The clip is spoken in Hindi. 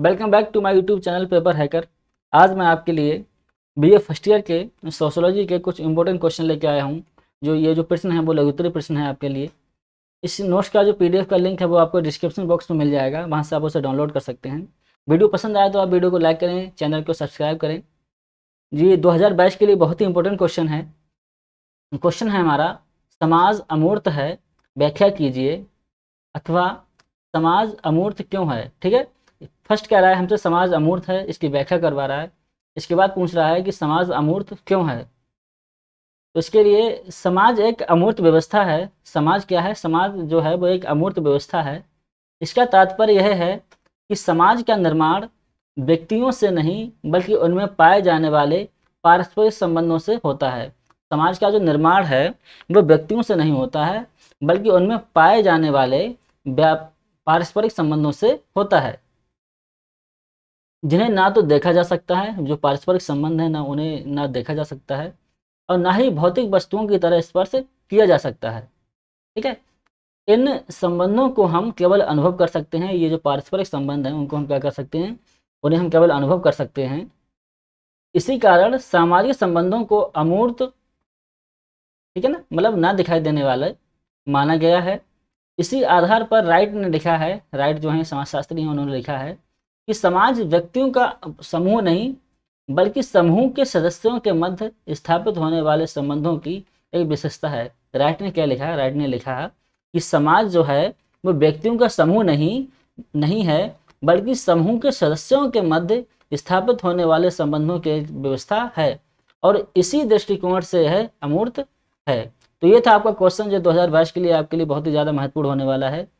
welcome back to my YouTube channel paper hacker आज मैं आपके लिए बीए फर्स्ट ईयर के सोशोलॉजी के कुछ इंपॉर्टेंट क्वेश्चन लेके आया हूँ जो ये जो प्रश्न है वो लघुतरी प्रश्न है आपके लिए इस नोट्स का जो पीडीएफ का लिंक है वो आपको डिस्क्रिप्शन बॉक्स में मिल जाएगा वहाँ से आप उसे डाउनलोड कर सकते हैं वीडियो पसंद आए तो आप वीडियो को लाइक करें चैनल को सब्सक्राइब करें जी दो के लिए बहुत ही इंपॉर्टेंट क्वेश्चन है क्वेश्चन है हमारा समाज अमूर्त है व्याख्या कीजिए अथवा समाज अमूर्त क्यों है ठीक है फर्स्ट कह रहा है हमसे तो समाज अमूर्त है इसकी व्याख्या करवा रहा है इसके बाद पूछ रहा है कि समाज अमूर्त क्यों है तो इसके लिए समाज एक अमूर्त व्यवस्था है समाज क्या है समाज जो है वो एक अमूर्त व्यवस्था है इसका तात्पर्य यह है कि समाज का निर्माण व्यक्तियों से नहीं बल्कि उनमें पाए जाने वाले पारस्परिक संबंधों से होता है समाज का जो निर्माण है वो व्यक्तियों से नहीं होता है बल्कि उनमें पाए जाने वाले पारस्परिक संबंधों से होता है जिन्हें ना तो देखा जा सकता है जो पारस्परिक संबंध है ना उन्हें ना देखा जा सकता है और ना ही भौतिक वस्तुओं की तरह स्पर्श किया जा सकता है ठीक है इन संबंधों को हम केवल अनुभव कर सकते हैं ये जो पारस्परिक संबंध है उनको हम क्या कर सकते हैं उन्हें हम केवल अनुभव कर सकते हैं इसी कारण सामाजिक संबंधों को अमूर्त ठीक है ना मतलब ना दिखाई देने वाला माना गया है इसी आधार पर राइट ने लिखा है राइट जो है समाजशास्त्री हैं उन्होंने लिखा है कि समाज व्यक्तियों का समूह नहीं बल्कि समूह के सदस्यों के मध्य स्थापित होने वाले संबंधों की एक विशेषता है राइट ने क्या लिखा राइट ने लिखा कि समाज जो है वो व्यक्तियों का समूह नहीं नहीं है बल्कि समूह के सदस्यों के मध्य स्थापित होने वाले संबंधों की व्यवस्था है और इसी दृष्टिकोण से है अमूर्त है तो ये था आपका क्वेश्चन जो 2022 के लिए आपके लिए बहुत ही ज़्यादा महत्वपूर्ण होने वाला है